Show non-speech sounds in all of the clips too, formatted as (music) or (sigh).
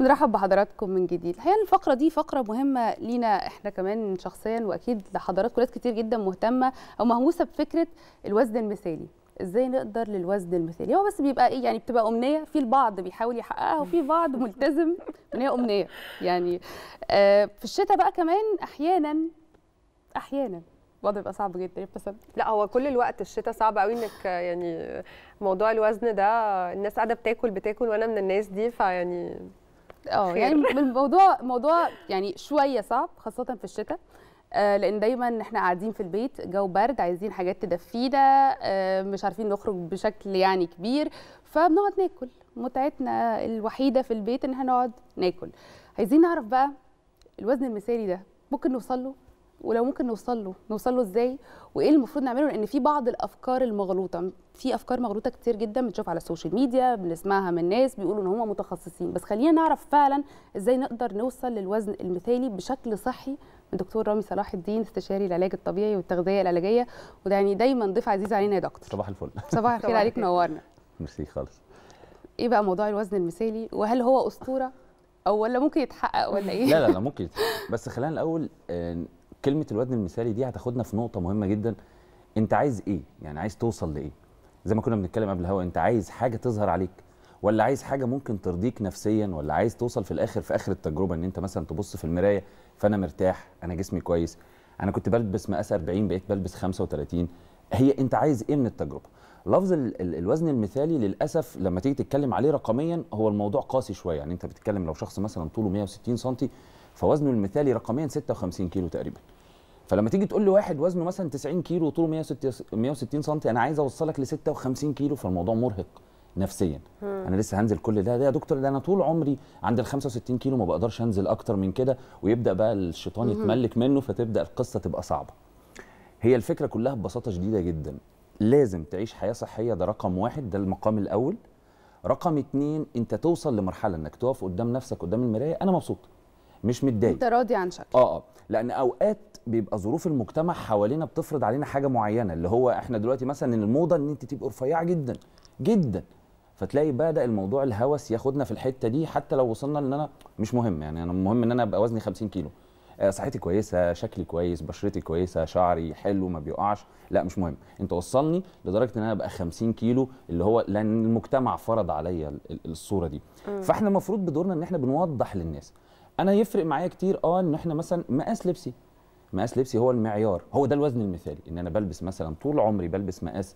ونرحب بحضراتكم من جديد الحقيقه الفقره دي فقره مهمه لينا احنا كمان شخصيا واكيد لحضراتكم ناس كتير جدا مهتمه او مهووسه بفكره الوزن المثالي ازاي نقدر للوزن المثالي هو بس بيبقى ايه يعني بتبقى امنيه في البعض بيحاول يحققها وفي بعض ملتزم ان هي امنيه يعني آه في الشتاء بقى كمان احيانا احيانا الوضع بيبقى صعب جدا يبتسم لا هو كل الوقت الشتاء صعب قوي انك يعني موضوع الوزن ده الناس قاعده بتاكل بتاكل وانا من الناس دي فيعني اه يعني الموضوع موضوع يعني شويه صعب خاصه في الشتاء آه لان دايما احنا قاعدين في البيت جو برد عايزين حاجات تدفينا آه مش عارفين نخرج بشكل يعني كبير فبنقعد ناكل متعتنا الوحيده في البيت ان احنا نقعد ناكل عايزين نعرف بقى الوزن المثالي ده ممكن نوصل له ولو ممكن نوصل له نوصل له ازاي وايه المفروض نعمله لان في بعض الافكار المغلوطه في افكار مغلوطه كتير جدا بنشوفها على السوشيال ميديا بنسمعها من ناس بيقولوا ان هم متخصصين بس خلينا نعرف فعلا ازاي نقدر نوصل للوزن المثالي بشكل صحي من دكتور رامي صلاح الدين استشاري العلاج الطبيعي والتغذيه العلاجيه وده يعني دايما ضيف عزيز علينا يا دكتور صباح الفل صباح الخير عليك نورنا ميرسي خالص ايه بقى موضوع الوزن المثالي وهل هو اسطوره او ولا ممكن يتحقق ولا ايه لا لا لا ممكن يتحقق بس خلينا الاول آه، كلمه الوزن المثالي دي هتاخدنا في نقطه مهمه جدا انت عايز ايه يعني عايز توصل لايه زي ما كنا بنتكلم قبل الهوا انت عايز حاجه تظهر عليك ولا عايز حاجه ممكن ترضيك نفسيا ولا عايز توصل في الاخر في اخر التجربه ان انت مثلا تبص في المرايه فانا مرتاح انا جسمي كويس انا كنت بلبس مقاس 40 بقيت بلبس 35 هي انت عايز ايه من التجربه لفظ الوزن المثالي للاسف لما تيجي تتكلم عليه رقميا هو الموضوع قاسي شويه يعني انت بتتكلم لو شخص مثلا طوله 160 سم فوزنه المثالي رقميا 56 كيلو تقريبا فلما تيجي تقول لواحد وزنه مثلا 90 كيلو وطوله 160 سم انا عايز اوصلك ل 56 كيلو فالموضوع مرهق نفسيا انا لسه هنزل كل ده ده يا دكتور ده انا طول عمري عند ال 65 كيلو ما بقدرش انزل اكتر من كده ويبدا بقى الشيطان يتملك منه فتبدا القصه تبقى صعبه هي الفكره كلها ببساطه شديده جدا لازم تعيش حياه صحيه ده رقم واحد ده المقام الاول رقم اتنين انت توصل لمرحله انك تقف قدام نفسك قدام المرايه انا مبسوط مش متضايق انت راضي عن شكلك اه اه لان اوقات بيبقى ظروف المجتمع حوالينا بتفرض علينا حاجه معينه اللي هو احنا دلوقتي مثلا الموضه ان انت تبقى رفيعه جدا جدا فتلاقي بدا الموضوع الهوس ياخدنا في الحته دي حتى لو وصلنا ان انا مش مهم يعني انا المهم ان انا ابقى وزني 50 كيلو آه، صحتي كويسه شكلي كويس بشرتي كويسه شعري حلو ما بيقعش لا مش مهم انت وصلني لدرجه ان انا ابقى 50 كيلو اللي هو لان المجتمع فرض عليا الصوره دي فاحنا المفروض بدورنا ان احنا بنوضح للناس انا يفرق معايا كتير اه ان احنا مثلا مقاس لبسي مقاس لبسي هو المعيار هو ده الوزن المثالي ان انا بلبس مثلا طول عمري بلبس مقاس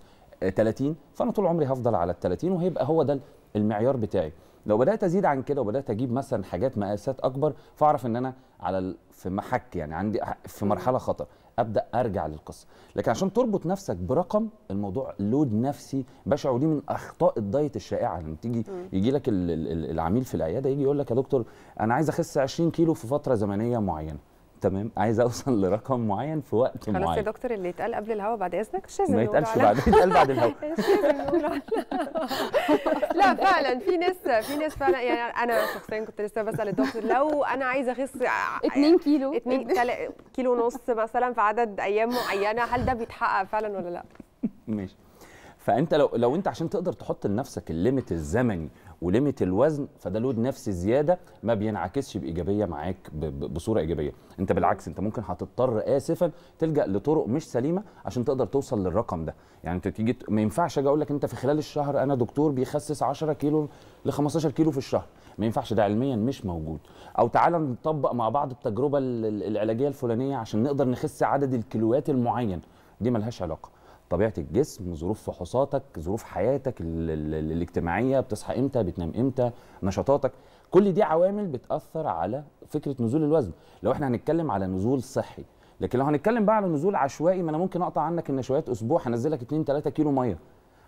30 آه، فانا طول عمري هفضل على ال 30 وهيبقى هو ده المعيار بتاعي لو بدات ازيد عن كده وبدات اجيب مثلا حاجات مقاسات اكبر فاعرف ان انا على في محك يعني عندي في مرحله خطر ابدا ارجع للقصه لكن عشان تربط نفسك برقم الموضوع لود نفسي بشع ودي من اخطاء الدايت الشائعه لما تيجي يجي لك العميل في العياده يجي يقول لك يا دكتور انا عايز اخس 20 كيلو في فتره زمنيه معينه تمام عايز اوصل لرقم معين في وقت معين خلاص يا دكتور اللي يتقال قبل الهوا بعد اذنك مش لازم ما يتقالش بعد يتقال بعد الهوا (laughs) فعلا في ناس في ناس فعلا يعني انا شخصيا كنت لسه بسال الدكتور لو انا عايزه اخس 2 كيلو 2 كيلو ونص مثلا في عدد ايام معينه هل ده بيتحقق فعلا ولا لا؟ ماشي فانت لو لو انت عشان تقدر تحط لنفسك الليميت الزمني وليمه الوزن فده لود نفسي زياده ما بينعكسش بايجابيه معاك بصوره ايجابيه انت بالعكس انت ممكن هتضطر اسفا تلجا لطرق مش سليمه عشان تقدر توصل للرقم ده يعني انت تيجي ما ينفعش اجي اقول لك انت في خلال الشهر انا دكتور بيخسس 10 كيلو ل 15 كيلو في الشهر ما ينفعش ده علميا مش موجود او تعالى نطبق مع بعض التجربه العلاجيه الفلانيه عشان نقدر نخس عدد الكيلوات المعين دي ملهاش علاقه طبيعه الجسم ظروف فحوصاتك ظروف حياتك ال ال الاجتماعيه بتصحى امتى بتنام امتى نشاطاتك كل دي عوامل بتاثر على فكره نزول الوزن لو احنا هنتكلم على نزول صحي لكن لو هنتكلم بقى على نزول عشوائي ما انا ممكن اقطع عنك النشويات اسبوع هنزلك 2 3 كيلو ميه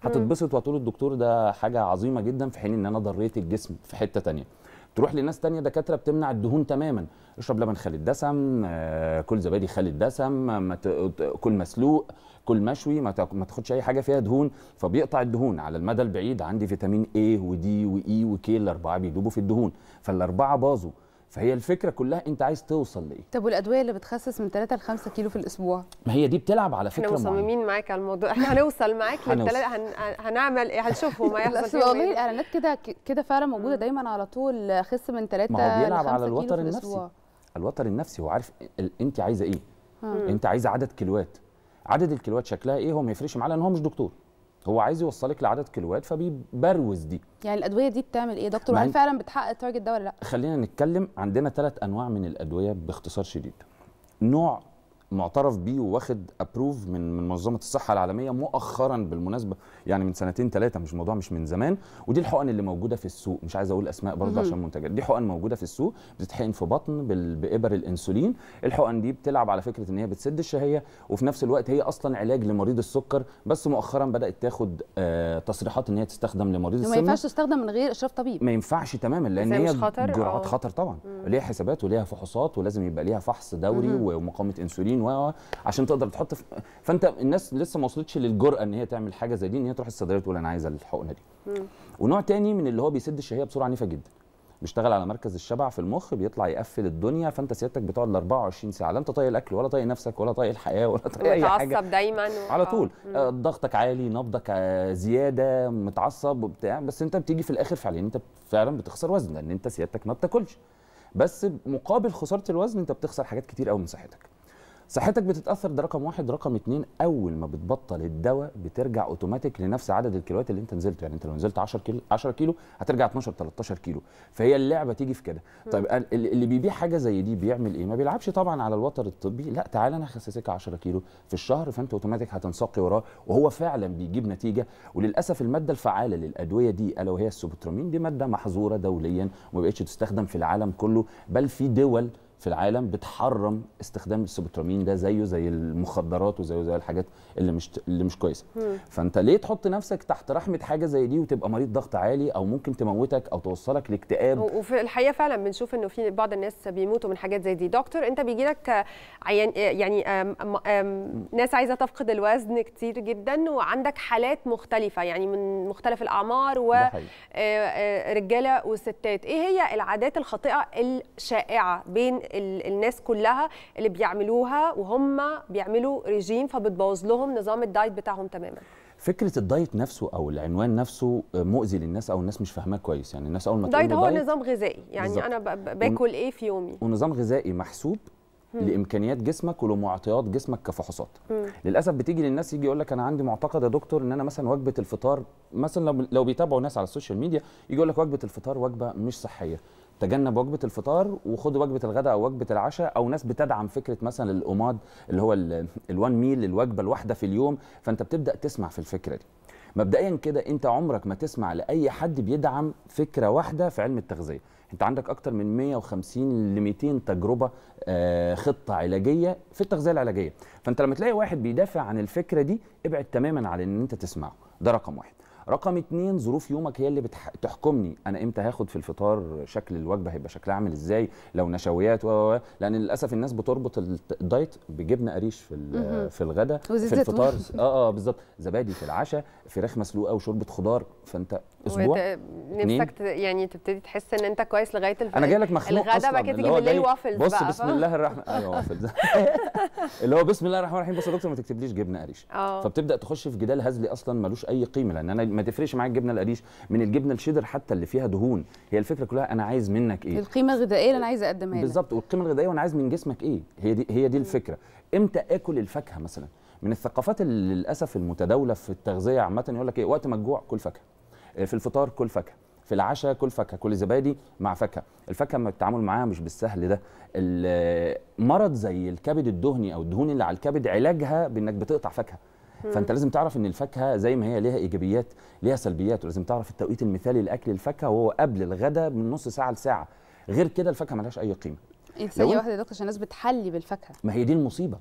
هتتبسط وهتقول الدكتور ده حاجه عظيمه جدا في حين ان انا ضريت الجسم في حته ثانيه تروح لناس تانية دكاتره بتمنع الدهون تماما اشرب لبن خالي الدسم آه، كل زبادي خالي الدسم آه، كل مسلوق كل مشوي ما تاخدش اي حاجه فيها دهون فبيقطع الدهون على المدى البعيد عندي فيتامين A ودي وإي e وكي الاربعه بيدوبوا في الدهون فالاربعه باظوا فهي الفكره كلها انت عايز توصل لايه طب والادويه اللي بتخسس من 3 ل 5 كيلو في الاسبوع ما هي دي بتلعب على فكره احنا مصممين معاك على الموضوع احنا هنوصل معاك هن... هنعمل ايه هنشوفهم ما (laughs) يحصل إيه. والله الاعلانات كده كده فعلا موجوده دايما على طول خس من 3 ل 5 ما هو بيلعب على الوتر النفسي الوتر النفسي هو عارف انت عايزه ايه انت عايزه عدد كيلوات عدد الكيلوات شكلها ايه هو ما يفرقش معاه لان هو مش دكتور هو عايز يوصلك لعدد كيلوات فبيبروز دي يعني الادويه دي بتعمل ايه يا دكتور وهل فعلا بتحقق التارجت ده ولا لا خلينا نتكلم عندنا ثلاث انواع من الادويه باختصار شديد نوع معترف بيه وواخد ابروف من من منظمه الصحه العالميه مؤخرا بالمناسبه يعني من سنتين ثلاثه مش موضوع مش من زمان ودي الحقن اللي موجوده في السوق مش عايز اقول اسماء برضه عشان منتجات دي حقن موجوده في السوق بتتحقن في بطن بابر الانسولين الحقن دي بتلعب على فكره ان هي بتسد الشهيه وفي نفس الوقت هي اصلا علاج لمريض السكر بس مؤخرا بدات تاخد آه تصريحات ان هي تستخدم لمريض السكر ما ينفعش تستخدم من غير اشراف طبيب ما ينفعش تماما لان هي خطر جرعات آه. خطر طبعا ليها حسابات وليها فحوصات ولازم يبقى ليها فحص دوري ومقاومه انسولين و عشان تقدر تحط في... فانت الناس لسه ما وصلتش للجرأه ان هي تعمل حاجه زي دي ان هي تروح الصيدليه تقول انا عايزه الحقنه دي ونوع تاني من اللي هو بيسد الشهيه بسرعه عنيفه جدا بيشتغل على مركز الشبع في المخ بيطلع يقفل الدنيا فانت سيادتك بتقعد ال 24 ساعه لا انت طايق الاكل ولا طايق نفسك ولا طايق الحياه ولا طايق اي حاجه متعصب دايما و... على طول آه. آه، ضغطك عالي نبضك آه، زياده متعصب وبتاع بس انت بتيجي في الاخر فعليا انت فعلا بتخسر وزن لان انت سيادتك ما بتاكلش بس مقابل خساره الوزن انت بتخسر حاجات كتير قوي من صحتك صحتك بتتاثر ده رقم واحد رقم اتنين اول ما بتبطل الدواء بترجع اوتوماتيك لنفس عدد الكيلوات اللي انت نزلته يعني انت لو نزلت 10 كيلو 10 كيلو هترجع 12 13 كيلو فهي اللعبه تيجي في كده طيب اللي بيبيع حاجه زي دي بيعمل ايه ما بيلعبش طبعا على الوتر الطبي لا تعالى انا هخسسك 10 كيلو في الشهر فانت اوتوماتيك هتنساقي وراه وهو فعلا بيجيب نتيجه وللاسف الماده الفعاله للادويه دي الا وهي السوبوترامين دي ماده محظوره دوليا وما بقتش تستخدم في العالم كله بل في دول في العالم بتحرم استخدام السوبوترامين ده زيه زي المخدرات وزيه زي الحاجات اللي مش اللي مش كويسه فانت ليه تحط نفسك تحت رحمه حاجه زي دي وتبقى مريض ضغط عالي او ممكن تموتك او توصلك لاكتئاب وفي الحقيقه فعلا بنشوف انه في بعض الناس بيموتوا من حاجات زي دي دكتور انت بيجي لك يعني أم أم أم ناس عايزه تفقد الوزن كتير جدا وعندك حالات مختلفه يعني من مختلف الاعمار ورجاله آه، آه، وستات ايه هي العادات الخاطئه الشائعه بين الناس كلها اللي بيعملوها وهم بيعملوا ريجيم فبتبوظ لهم نظام الدايت بتاعهم تماما فكره الدايت نفسه او العنوان نفسه مؤذي للناس او الناس مش فاهماه كويس يعني الناس اول ما دايت هو نظام غذائي يعني بالزبط. انا باكل ايه في يومي ونظام غذائي محسوب لامكانيات جسمك ولمعطيات جسمك كفحوصات للاسف بتيجي للناس يجي يقول لك انا عندي معتقد يا دكتور ان انا مثلا وجبه الفطار مثلا لو لو بيتابعوا ناس على السوشيال ميديا يجي يقول لك وجبه الفطار وجبه مش صحيه تجنب وجبه الفطار وخد وجبه الغداء او وجبه العشاء او ناس بتدعم فكره مثلا الاماد اللي هو الوان ميل الوجبه الواحده في اليوم فانت بتبدا تسمع في الفكره دي مبدئيا كده انت عمرك ما تسمع لاي حد بيدعم فكره واحده في علم التغذيه انت عندك اكتر من 150 ل 200 تجربه آه، خطه علاجيه في التغذيه العلاجيه فانت لما تلاقي واحد بيدافع عن الفكره دي ابعد تماما عن ان انت تسمعه ده رقم واحد رقم اتنين ظروف يومك هي اللي بتحكمني انا امتى هاخد في الفطار شكل الوجبه هيبقى شكلها عامل ازاي لو نشويات و لان للاسف الناس بتربط الدايت بجبنه قريش في في الغدا في الفطار (laughs) اه اه بالظبط زبادي في العشاء فراخ مسلوقه وشوربه خضار فانت اسبوع نفسك يعني تبتدي تحس ان انت كويس لغايه الفجر انا جاي لك مخنوق الغدا بقى كده تجيب الليل وافلز بص بقى بسم الله الرحمن ايوه وافلز (laughs) اللي هو بسم الله الرحمن الرحيم بص يا دكتور ما تكتبليش جبنه قريش أوه. فبتبدا تخش في جدال هزلي اصلا ملوش اي قيمه لان انا ما تفرقش معايا الجبنه القريش من الجبنه الشيدر حتى اللي فيها دهون هي الفكره كلها انا عايز منك ايه القيمه الغذائيه اللي انا عايز اقدمها لك بالظبط والقيمه الغذائيه وانا عايز من جسمك ايه هي دي هي دي الفكره امتى اكل الفاكهه مثلا من الثقافات اللي للاسف المتداوله في التغذيه عامه يقول لك ايه وقت ما تجوع كل فاكهه في الفطار كل فاكهه في العشاء كل فاكهه كل زبادي مع فاكهه الفاكهه ما التعامل معاها مش بالسهل ده مرض زي الكبد الدهني او الدهون اللي على الكبد علاجها بانك بتقطع فاكهه فانت لازم تعرف ان الفاكهه زي ما هي ليها ايجابيات ليها سلبيات ولازم تعرف التوقيت المثالي لاكل الفاكهه وهو قبل الغداء من نص ساعه لساعه غير كده الفاكهه ملهاش اي قيمه ايه ثانيه واحده يا دكتور عشان الناس بتحلي بالفاكهه ما هي دي المصيبه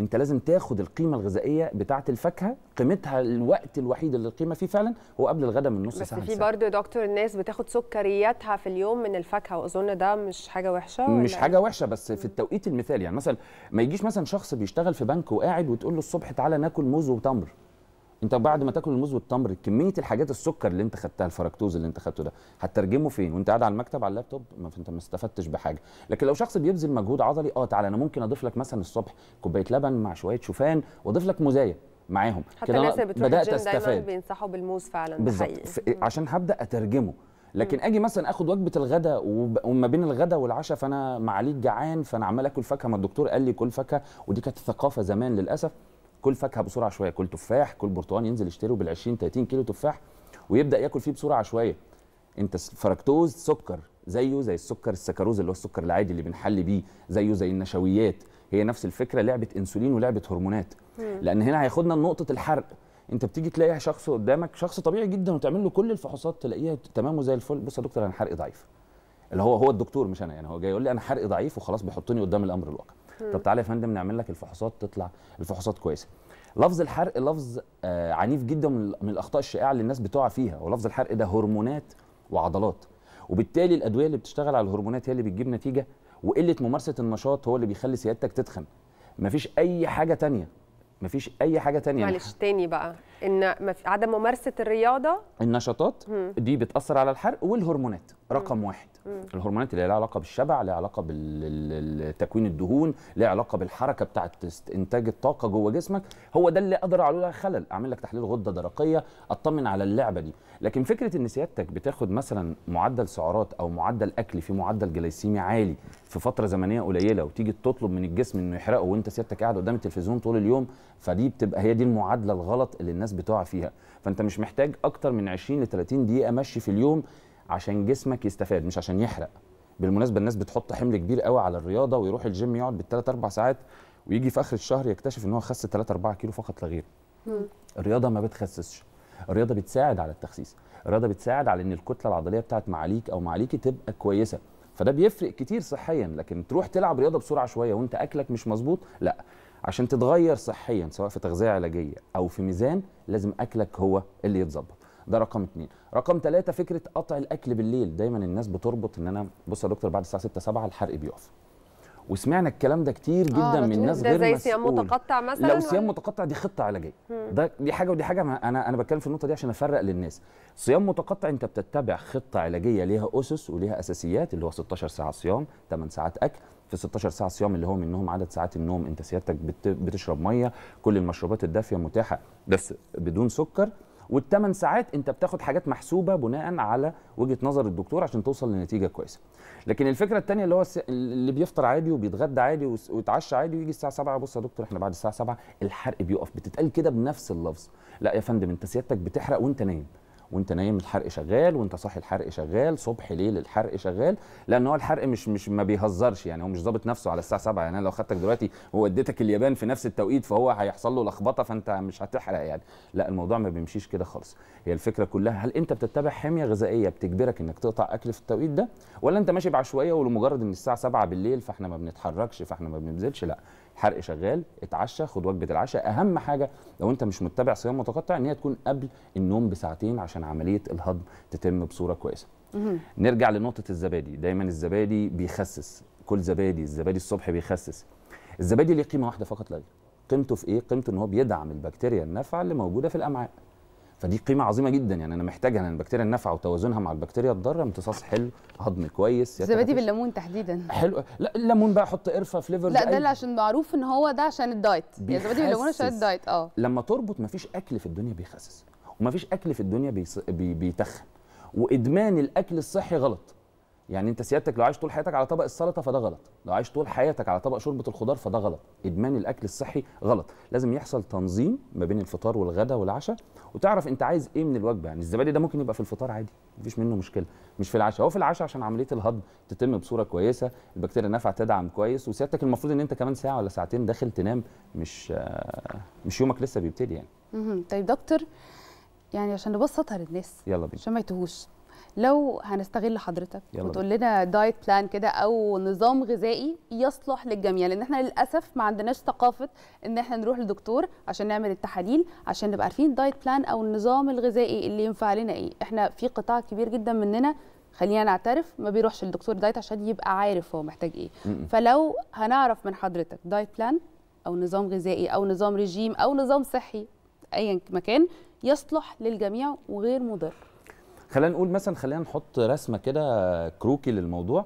انت لازم تاخد القيمه الغذائيه بتاعه الفاكهه قيمتها الوقت الوحيد اللي القيمه فيه فعلا هو قبل الغداء من نص ساعه بس في برضه يا دكتور الناس بتاخد سكرياتها في اليوم من الفاكهه واظن ده مش حاجه وحشه ولا مش حاجه وحشه بس في التوقيت المثالي يعني مثلا ما يجيش مثلا شخص بيشتغل في بنك وقاعد وتقول له الصبح تعالى ناكل موز وتمر انت بعد ما تاكل الموز والتمر كميه الحاجات السكر اللي انت خدتها الفركتوز اللي انت خدته ده هترجمه فين وانت قاعد على المكتب على اللابتوب ما انت ما استفدتش بحاجه لكن لو شخص بيبذل مجهود عضلي اه تعالى انا ممكن اضيف لك مثلا الصبح كوبايه لبن مع شويه شوفان واضيف لك موزايه معاهم حتى الناس اللي بتروح بدات استفاد بينصحوا بالموز فعلا بالظبط إيه، عشان هبدا اترجمه لكن اجي مثلا اخد وجبه الغداء وما بين الغداء والعشاء فانا معاليك جعان فانا عمال اكل فاكهه ما الدكتور قال لي كل فاكهه ودي كانت ثقافه زمان للاسف كل فاكهه بسرعه شويه كل تفاح كل برتقال ينزل يشتريه بال 20 30 كيلو تفاح ويبدا ياكل فيه بسرعه شويه انت فركتوز سكر زيه زي السكر السكروز اللي هو السكر العادي اللي بنحل بيه زيه زي النشويات هي نفس الفكره لعبه انسولين ولعبه هرمونات مم. لان هنا هياخدنا لنقطه الحرق انت بتيجي تلاقي شخص قدامك شخص طبيعي جدا وتعمل له كل الفحوصات تلاقيها تمام وزي الفل بص يا دكتور انا حرقي ضعيف اللي هو هو الدكتور مش انا يعني هو جاي يقول لي انا حرقي ضعيف وخلاص بيحطني قدام الامر الواقع طب تعالى يا فندم نعمل لك الفحوصات تطلع الفحوصات كويسه لفظ الحرق لفظ آه عنيف جدا من الاخطاء الشائعه اللي الناس بتقع فيها ولفظ الحرق ده هرمونات وعضلات وبالتالي الادويه اللي بتشتغل على الهرمونات هي اللي بتجيب نتيجه وقله ممارسه النشاط هو اللي بيخلي سيادتك تتخن مفيش اي حاجه تانية مفيش اي حاجه تانية معلش تاني بقى ان عدم ممارسه الرياضه النشاطات مم. دي بتاثر على الحرق والهرمونات رقم مم. واحد مم. الهرمونات اللي لها علاقه بالشبع لها علاقه بتكوين الدهون لها علاقه بالحركه بتاعه انتاج الطاقه جوه جسمك هو ده اللي اقدر اعمله خلل اعمل لك تحليل غده درقيه اطمن على اللعبه دي لكن فكره ان سيادتك بتاخد مثلا معدل سعرات او معدل اكل في معدل جلايسيمي عالي في فتره زمنيه قليله وتيجي تطلب من الجسم انه يحرقه وانت سيادتك قاعد قدام التلفزيون طول اليوم فدي بتبقى هي دي المعادله الغلط اللي الناس بتقع فيها فانت مش محتاج اكتر من 20 ل 30 دقيقه مشي في اليوم عشان جسمك يستفاد مش عشان يحرق بالمناسبه الناس بتحط حمل كبير قوي على الرياضه ويروح الجيم يقعد بالثلاث اربع ساعات ويجي في اخر الشهر يكتشف ان هو خس 3 4 كيلو فقط لا غير الرياضه ما بتخسسش الرياضه بتساعد على التخسيس الرياضه بتساعد على ان الكتله العضليه بتاعت معاليك او معاليكي تبقى كويسه فده بيفرق كتير صحيا لكن تروح تلعب رياضه بسرعه شويه وانت اكلك مش مظبوط لا عشان تتغير صحيا سواء في تغذيه علاجيه او في ميزان لازم اكلك هو اللي يتظبط ده رقم اتنين رقم ثلاثة فكرة قطع الأكل بالليل دايما الناس بتربط إن أنا بص يا دكتور بعد الساعة 6 7 الحرق بيقف وسمعنا الكلام ده كتير آه، جدا آه من الناس غير مسؤول ده زي صيام متقطع مثلا لو صيام متقطع دي خطه علاجيه ده دي حاجه ودي حاجه انا انا بتكلم في النقطه دي عشان افرق للناس صيام متقطع انت بتتبع خطه علاجيه ليها اسس وليها اساسيات اللي هو 16 ساعه صيام 8 ساعات اكل في 16 ساعه صيام اللي هو منهم عدد ساعات النوم انت سيادتك بتشرب ميه كل المشروبات الدافيه متاحه بس بدون سكر والثمان ساعات انت بتاخد حاجات محسوبه بناء على وجهه نظر الدكتور عشان توصل لنتيجه كويسه لكن الفكره الثانيه اللي هو اللي بيفطر عادي وبيتغدى عادي ويتعشى عادي ويجي الساعه 7 بص يا دكتور احنا بعد الساعه 7 الحرق بيقف بتتقال كده بنفس اللفظ لا يا فندم انت سيادتك بتحرق وانت نايم وانت نايم الحرق شغال وانت صاحي الحرق شغال صبح ليل الحرق شغال لان هو الحرق مش مش ما بيهزرش يعني هو مش ظابط نفسه على الساعه 7 يعني انا لو خدتك دلوقتي ووديتك اليابان في نفس التوقيت فهو هيحصل له لخبطه فانت مش هتحرق يعني لا الموضوع ما بيمشيش كده خالص هي الفكره كلها هل انت بتتبع حميه غذائيه بتجبرك انك تقطع اكل في التوقيت ده ولا انت ماشي بعشوائيه ولمجرد ان الساعه 7 بالليل فاحنا ما بنتحركش فاحنا ما بننزلش لا حرق شغال اتعشى خد وجبه العشاء اهم حاجه لو انت مش متبع صيام متقطع ان هي تكون قبل النوم بساعتين عشان عمليه الهضم تتم بصوره كويسه نرجع لنقطه الزبادي دايما الزبادي بيخسس كل زبادي الزبادي الصبح بيخسس الزبادي ليه قيمه واحده فقط لا غير قيمته في ايه قيمته ان هو بيدعم البكتيريا النافعه اللي موجوده في الامعاء فدي قيمه عظيمه جدا يعني انا محتاجها لان يعني البكتيريا النافعه وتوازنها مع البكتيريا الضاره امتصاص حلو هضم كويس الزبادي بالليمون تحديدا حلو لا الليمون بقى حط قرفه فليفر لا ده اللي عشان معروف ان هو ده عشان الدايت يعني الزبادي بالليمون عشان الدايت اه لما تربط مفيش اكل في الدنيا بيخسس ومفيش اكل في الدنيا بيتخن وادمان الاكل الصحي غلط يعني انت سيادتك لو عايش طول حياتك على طبق السلطه فده غلط لو عايش طول حياتك على طبق شوربه الخضار فده غلط ادمان الاكل الصحي غلط لازم يحصل تنظيم ما بين الفطار والغداء والعشاء وتعرف انت عايز ايه من الوجبه يعني الزبادي ده ممكن يبقى في الفطار عادي مفيش منه مشكله مش في العشاء هو في العشاء عشان عمليه الهضم تتم بصوره كويسه البكتيريا النافعه تدعم كويس وسيادتك المفروض ان انت كمان ساعه ولا ساعتين داخل تنام مش مش يومك لسه بيبتدي يعني طيب دكتور يعني عشان نبسطها للناس يلا بينا عشان ما يتهوش لو هنستغل حضرتك وتقول لنا دايت بلان كده او نظام غذائي يصلح للجميع لان احنا للاسف ما عندناش ثقافه ان احنا نروح لدكتور عشان نعمل التحاليل عشان نبقى عارفين الدايت بلان او النظام الغذائي اللي ينفع لنا ايه احنا في قطاع كبير جدا مننا خلينا نعترف ما بيروحش للدكتور دايت عشان يبقى عارف هو محتاج ايه م -م. فلو هنعرف من حضرتك دايت بلان او نظام غذائي او نظام رجيم او نظام صحي ايا مكان يصلح للجميع وغير مضر خلينا نقول مثلا خلينا نحط رسمه كده كروكي للموضوع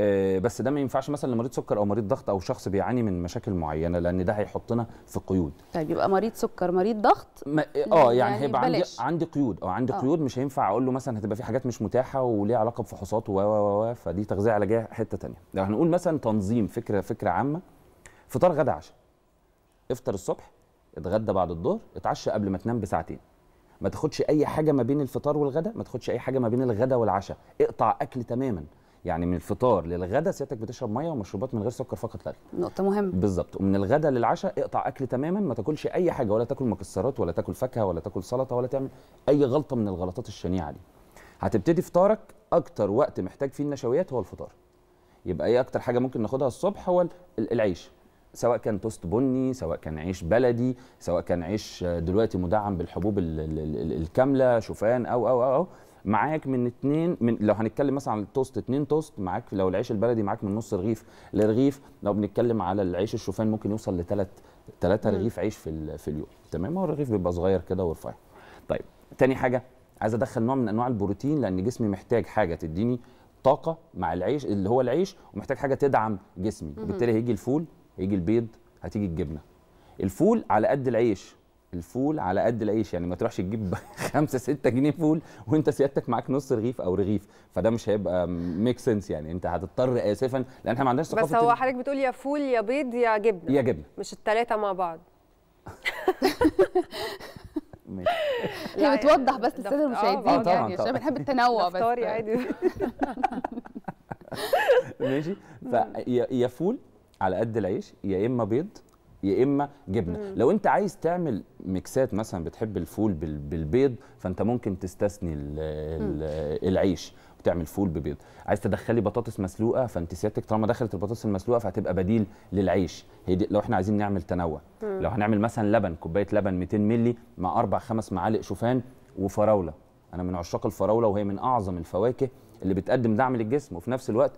آه، بس ده ما ينفعش مثلا لمريض سكر او مريض ضغط او شخص بيعاني من مشاكل معينه لان ده هيحطنا في قيود طيب يبقى مريض سكر مريض ضغط ما... اه, آه، يعني, يعني هيبقى عندي عندي قيود اه عندي أوه. قيود مش هينفع اقول له مثلا هتبقى في حاجات مش متاحه وليها علاقه بفحوصات و و و فدي تغذيه علاجيه حته ثانيه لو هنقول مثلا تنظيم فكره فكره عامه فطار غدا عشاء افطر الصبح اتغدى بعد الظهر اتعشى قبل ما تنام بساعتين ما تاخدش اي حاجه ما بين الفطار والغداء ما تاخدش اي حاجه ما بين الغداء والعشاء اقطع اكل تماما يعني من الفطار للغدا سيادتك بتشرب ميه ومشروبات من غير سكر فقط لا نقطه مهمه بالظبط ومن الغدا للعشاء اقطع اكل تماما ما تاكلش اي حاجه ولا تاكل مكسرات ولا تاكل فاكهه ولا تاكل سلطه ولا تعمل اي غلطه من الغلطات الشنيعه دي هتبتدي فطارك اكتر وقت محتاج فيه النشويات هو الفطار يبقى ايه اكتر حاجه ممكن ناخدها الصبح هو العيش سواء كان توست بني سواء كان عيش بلدي سواء كان عيش آه، دلوقتي مدعم بالحبوب الكامله شوفان او او او, أو. معاك من اتنين من لو هنتكلم مثلا عن التوست اتنين توست معاك لو العيش البلدي معاك من نص رغيف لرغيف لو بنتكلم على العيش الشوفان ممكن يوصل لثلاث ثلاثة رغيف عيش في في اليوم تمام هو الرغيف بيبقى صغير كده ورفيع طيب تاني حاجه عايز ادخل نوع من انواع البروتين لان جسمي محتاج حاجه تديني طاقه مع العيش اللي هو العيش ومحتاج حاجه تدعم جسمي وبالتالي هيجي الفول يجي البيض هتيجي الجبنه الفول على قد العيش الفول على قد العيش يعني ما تروحش تجيب 5 (laughs) 6 جنيه فول وانت سيادتك معاك نص رغيف او رغيف فده مش هيبقى ميك سنس يعني انت هتضطر اسفا لان احنا ما عندناش ثقافه بس هو حضرتك بتقول يا فول يا بيض يا جبنه يا جبنه مش الثلاثه مع بعض (laughs) هي بتوضح يعني بس للساده المشاهدين آه، يعني عشان بنحب التنوع بس عادي (laughs) ماشي فيا فول على قد العيش يا اما بيض يا اما جبنه مم. لو انت عايز تعمل ميكسات مثلا بتحب الفول بالبيض فانت ممكن تستثني الـ الـ العيش وتعمل فول ببيض عايز تدخلي بطاطس مسلوقه فانت سيادتك طالما دخلت البطاطس المسلوقه فهتبقى بديل للعيش هي دي لو احنا عايزين نعمل تنوع مم. لو هنعمل مثلا لبن كوبايه لبن 200 مللي مع اربع خمس معالق شوفان وفراوله انا من عشاق الفراوله وهي من اعظم الفواكه اللي بتقدم دعم للجسم وفي نفس الوقت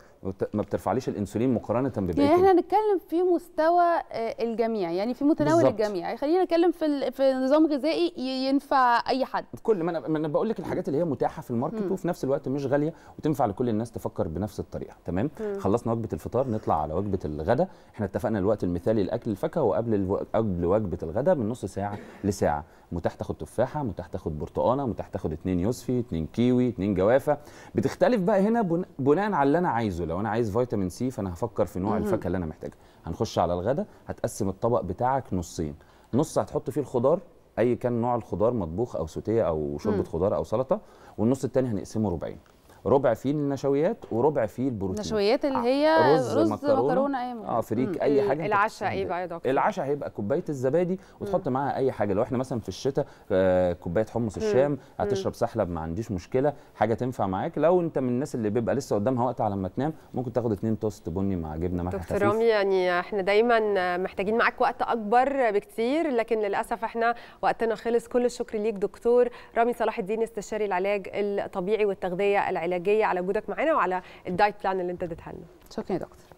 ما بترفعليش الانسولين مقارنه ببقيه يعني احنا هنتكلم في مستوى آه، الجميع يعني في متناول بالزبط. الجميع خلينا نتكلم في في نظام غذائي ينفع اي حد كل ما انا انا بقول لك الحاجات اللي هي متاحه في الماركت م. وفي نفس الوقت مش غاليه وتنفع لكل الناس تفكر بنفس الطريقه تمام م. خلصنا وجبه الفطار نطلع على وجبه الغداء احنا اتفقنا الوقت المثالي لاكل الفاكهه وقبل الو... قبل وجبه الغداء من نص ساعه لساعه متاح تاخد تفاحه متاح تاخد برتقانه متاح تاخد اتنين يوسفي اتنين كيوي اتنين جوافه بتختلف بقى هنا بناء على اللي انا عايزه لو انا عايز فيتامين سي فانا هفكر في نوع الفاكهه اللي انا محتاجها هنخش على الغداء هتقسم الطبق بتاعك نصين نص هتحط فيه الخضار اي كان نوع الخضار مطبوخ او سوتيه او شوربه خضار او سلطه والنص التاني هنقسمه ربعين ربع فيه النشويات وربع فيه البروتين النشويات اللي هي رز, رز مكرونه, أيوة. آه فريك اي حاجه العشاء ايه بقى يا دكتور العشاء هيبقى كوبايه الزبادي وتحط معاها اي حاجه لو احنا مثلا في الشتاء آه، كوبايه حمص الشام هتشرب سحلب ما عنديش مشكله حاجه تنفع معاك لو انت من الناس اللي بيبقى لسه قدامها وقت على ما تنام ممكن تاخد اتنين توست بني مع جبنه ملح خفيف دكتور رامي يعني احنا دايما محتاجين معاك وقت اكبر بكتير لكن للاسف احنا وقتنا خلص كل الشكر ليك دكتور رامي صلاح الدين استشاري العلاج الطبيعي والتغذيه العلاجيه العلاجيه على وجودك معانا وعلى الدايت بلان اللي انت اديتها لنا شكرا يا دكتور